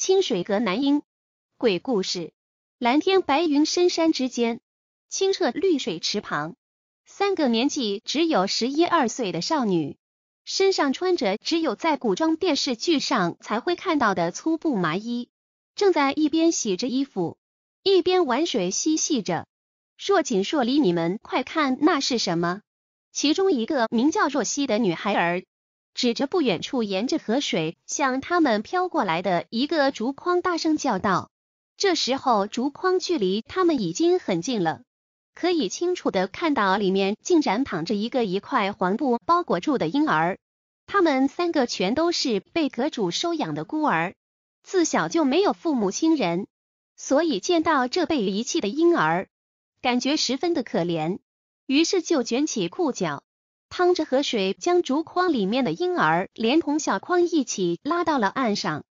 清水阁南婴鬼故事，蓝天白云，深山之间，清澈绿水池旁，三个年纪只有十一二岁的少女，身上穿着只有在古装电视剧上才会看到的粗布麻衣，正在一边洗着衣服，一边玩水嬉戏着。若锦若离，你们快看那是什么？其中一个名叫若曦的女孩儿。指着不远处，沿着河水向他们飘过来的一个竹筐，大声叫道：“这时候竹筐距离他们已经很近了，可以清楚的看到里面竟然躺着一个一块黄布包裹住的婴儿。他们三个全都是被阁主收养的孤儿，自小就没有父母亲人，所以见到这被遗弃的婴儿，感觉十分的可怜，于是就卷起裤脚。”趟着河水，将竹筐里面的婴儿连同小筐一起拉到了岸上。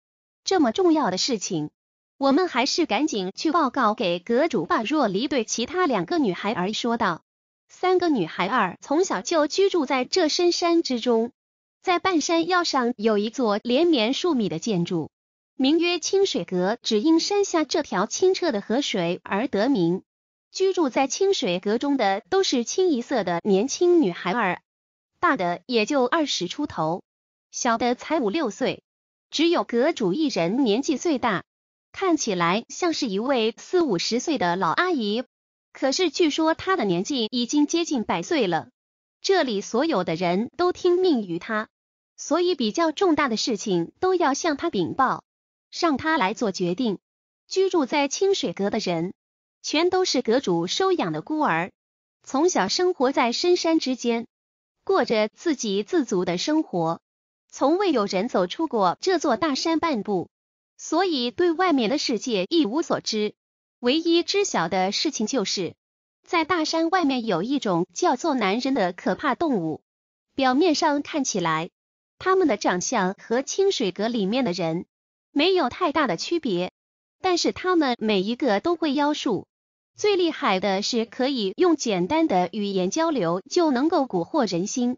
这么重要的事情，我们还是赶紧去报告给阁主吧。若离对其他两个女孩儿说道：“三个女孩儿从小就居住在这深山之中，在半山腰上有一座连绵数米的建筑，名曰清水阁，只因山下这条清澈的河水而得名。居住在清水阁中的都是清一色的年轻女孩儿。”大的也就二十出头，小的才五六岁，只有阁主一人年纪最大，看起来像是一位四五十岁的老阿姨，可是据说她的年纪已经接近百岁了。这里所有的人都听命于他，所以比较重大的事情都要向他禀报，让他来做决定。居住在清水阁的人，全都是阁主收养的孤儿，从小生活在深山之间。过着自给自足的生活，从未有人走出过这座大山半步，所以对外面的世界一无所知。唯一知晓的事情，就是在大山外面有一种叫做男人的可怕动物。表面上看起来，他们的长相和清水阁里面的人没有太大的区别，但是他们每一个都会妖术。最厉害的是，可以用简单的语言交流就能够蛊惑人心，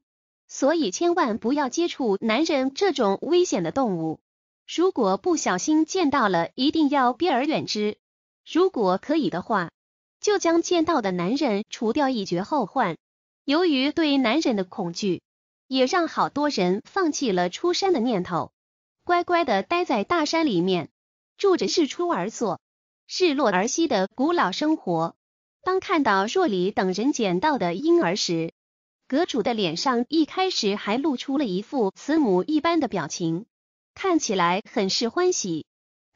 所以千万不要接触男人这种危险的动物。如果不小心见到了，一定要避而远之。如果可以的话，就将见到的男人除掉，以绝后患。由于对男人的恐惧，也让好多人放弃了出山的念头，乖乖的待在大山里面，住着日出而作。日落而息的古老生活。当看到若离等人捡到的婴儿时，阁主的脸上一开始还露出了一副慈母一般的表情，看起来很是欢喜。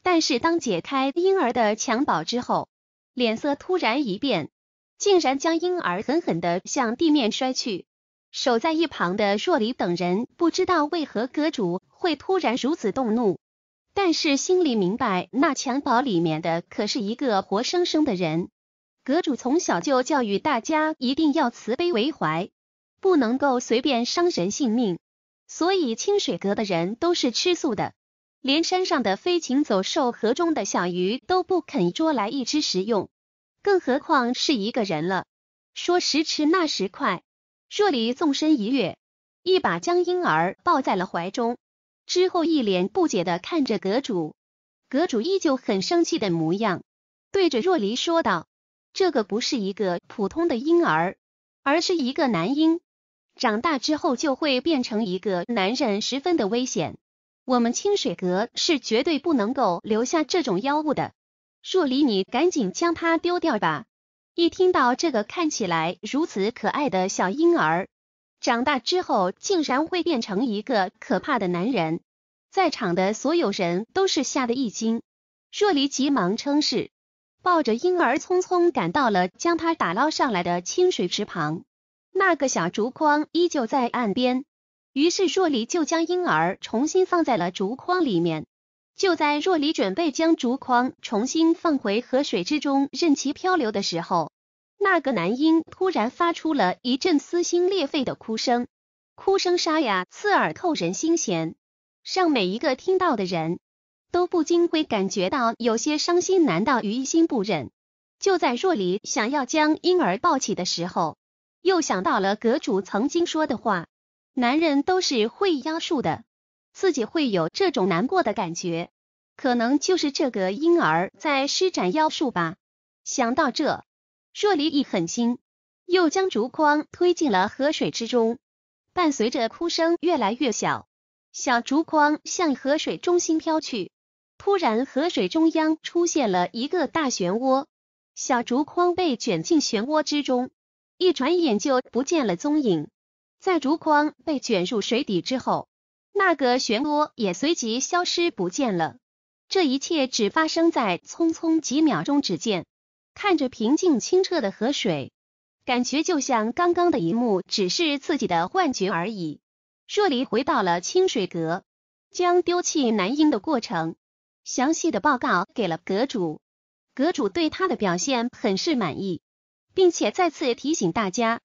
但是当解开婴儿的襁褓之后，脸色突然一变，竟然将婴儿狠狠的向地面摔去。守在一旁的若离等人不知道为何阁主会突然如此动怒。但是心里明白，那襁褓里面的可是一个活生生的人。阁主从小就教育大家一定要慈悲为怀，不能够随便伤人性命，所以清水阁的人都是吃素的，连山上的飞禽走兽、河中的小鱼都不肯捉来一只食用，更何况是一个人了。说时迟，那时快，若离纵身一跃，一把将婴儿抱在了怀中。之后一脸不解的看着阁主，阁主依旧很生气的模样，对着若离说道：“这个不是一个普通的婴儿，而是一个男婴，长大之后就会变成一个男人，十分的危险。我们清水阁是绝对不能够留下这种妖物的。若离，你赶紧将他丢掉吧。”一听到这个看起来如此可爱的小婴儿。长大之后，竟然会变成一个可怕的男人，在场的所有人都是吓得一惊。若离急忙称是，抱着婴儿匆匆赶到了将他打捞上来的清水池旁。那个小竹筐依旧在岸边，于是若离就将婴儿重新放在了竹筐里面。就在若离准备将竹筐重新放回河水之中任其漂流的时候，那个男婴突然发出了一阵撕心裂肺的哭声，哭声沙哑刺耳，扣人心弦，让每一个听到的人都不禁会感觉到有些伤心。难道于一心不忍？就在若离想要将婴儿抱起的时候，又想到了阁主曾经说的话：“男人都是会妖术的，自己会有这种难过的感觉，可能就是这个婴儿在施展妖术吧。”想到这。若离一狠心，又将竹筐推进了河水之中。伴随着哭声越来越小，小竹筐向河水中心飘去。突然，河水中央出现了一个大漩涡，小竹筐被卷进漩涡之中，一转眼就不见了踪影。在竹筐被卷入水底之后，那个漩涡也随即消失不见了。这一切只发生在匆匆几秒钟之间。看着平静清澈的河水，感觉就像刚刚的一幕只是自己的幻觉而已。若离回到了清水阁，将丢弃男婴的过程详细的报告给了阁主。阁主对他的表现很是满意，并且再次提醒大家，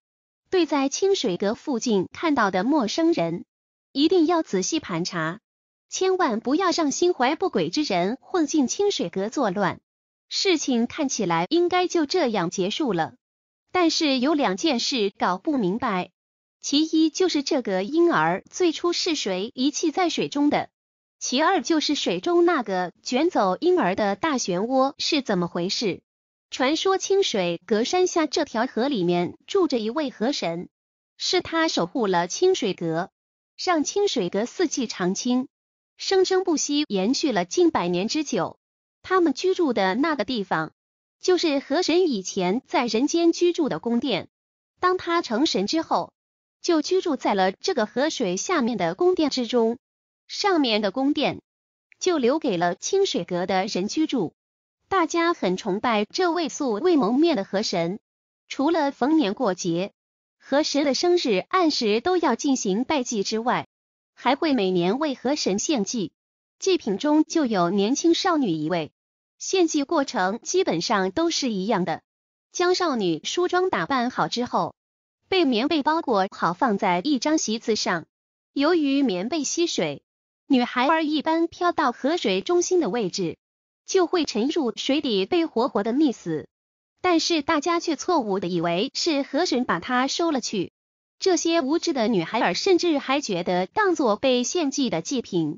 对在清水阁附近看到的陌生人一定要仔细盘查，千万不要让心怀不轨之人混进清水阁作乱。事情看起来应该就这样结束了，但是有两件事搞不明白。其一就是这个婴儿最初是谁遗弃在水中的；其二就是水中那个卷走婴儿的大漩涡是怎么回事。传说清水阁山下这条河里面住着一位河神，是他守护了清水阁，让清水阁四季常青，生生不息，延续了近百年之久。他们居住的那个地方，就是河神以前在人间居住的宫殿。当他成神之后，就居住在了这个河水下面的宫殿之中，上面的宫殿就留给了清水阁的人居住。大家很崇拜这位素未谋面的河神，除了逢年过节、河神的生日按时都要进行拜祭之外，还会每年为河神献祭。祭品中就有年轻少女一位，献祭过程基本上都是一样的。将少女梳妆打扮好之后，被棉被包裹好，放在一张席子上。由于棉被吸水，女孩儿一般飘到河水中心的位置，就会沉入水底，被活活的溺死。但是大家却错误的以为是河神把她收了去，这些无知的女孩儿甚至还觉得当做被献祭的祭品。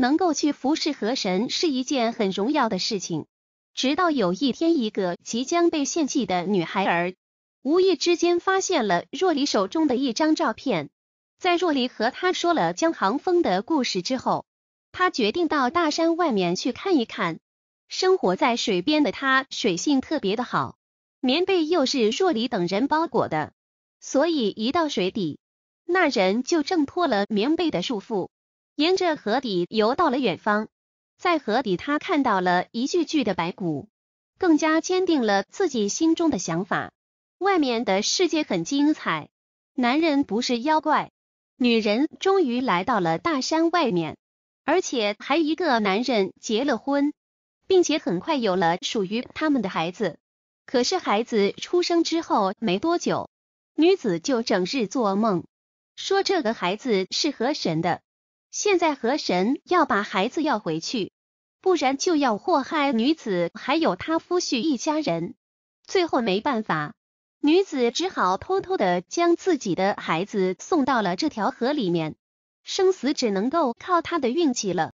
能够去服侍河神是一件很荣耀的事情。直到有一天，一个即将被献祭的女孩儿无意之间发现了若离手中的一张照片。在若离和他说了江航风的故事之后，他决定到大山外面去看一看。生活在水边的他，水性特别的好。棉被又是若离等人包裹的，所以一到水底，那人就挣脱了棉被的束缚。沿着河底游到了远方，在河底他看到了一具具的白骨，更加坚定了自己心中的想法。外面的世界很精彩，男人不是妖怪，女人终于来到了大山外面，而且还一个男人结了婚，并且很快有了属于他们的孩子。可是孩子出生之后没多久，女子就整日做梦，说这个孩子是河神的。现在河神要把孩子要回去，不然就要祸害女子，还有他夫婿一家人。最后没办法，女子只好偷偷的将自己的孩子送到了这条河里面，生死只能够靠她的运气了。